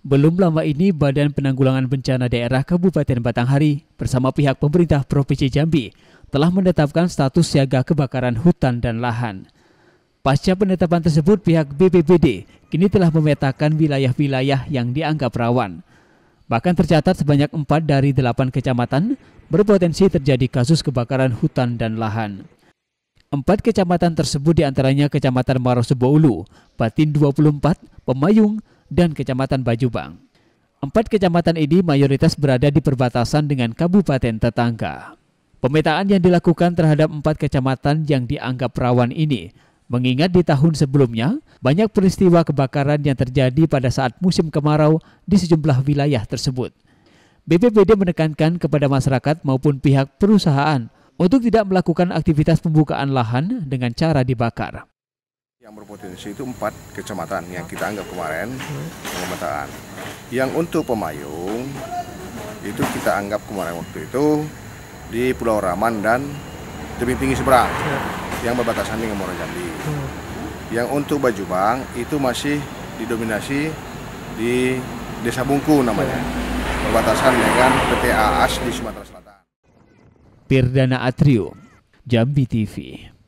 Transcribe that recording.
Belum lama ini, Badan Penanggulangan Bencana Daerah Kabupaten Batanghari bersama pihak pemerintah Provinsi Jambi telah menetapkan status siaga kebakaran hutan dan lahan. Pasca penetapan tersebut, pihak BPBD kini telah memetakan wilayah-wilayah yang dianggap rawan. Bahkan tercatat sebanyak 4 dari 8 kecamatan berpotensi terjadi kasus kebakaran hutan dan lahan. Empat kecamatan tersebut diantaranya Kecamatan Marosebo Ulu, Batin 24, Pemayung, dan Kecamatan Bajubang. Empat kecamatan ini mayoritas berada di perbatasan dengan kabupaten tetangga. Pemetaan yang dilakukan terhadap empat kecamatan yang dianggap rawan ini mengingat di tahun sebelumnya banyak peristiwa kebakaran yang terjadi pada saat musim kemarau di sejumlah wilayah tersebut. BPBD menekankan kepada masyarakat maupun pihak perusahaan untuk tidak melakukan aktivitas pembukaan lahan dengan cara dibakar. Yang berpotensi itu empat kecamatan yang kita anggap kemarin pemetaan. Yang untuk Pemayung itu kita anggap kemarin waktu itu di Pulau Raman dan tebing tinggi seberang ya. yang berbatasan dengan Muara Jambi. Hmm. Yang untuk baju Bajubang itu masih didominasi di Desa Bungku namanya ya. berbatasan dengan PT AAS di Sumatera Selatan. Pirdana Atrium, Jambi TV.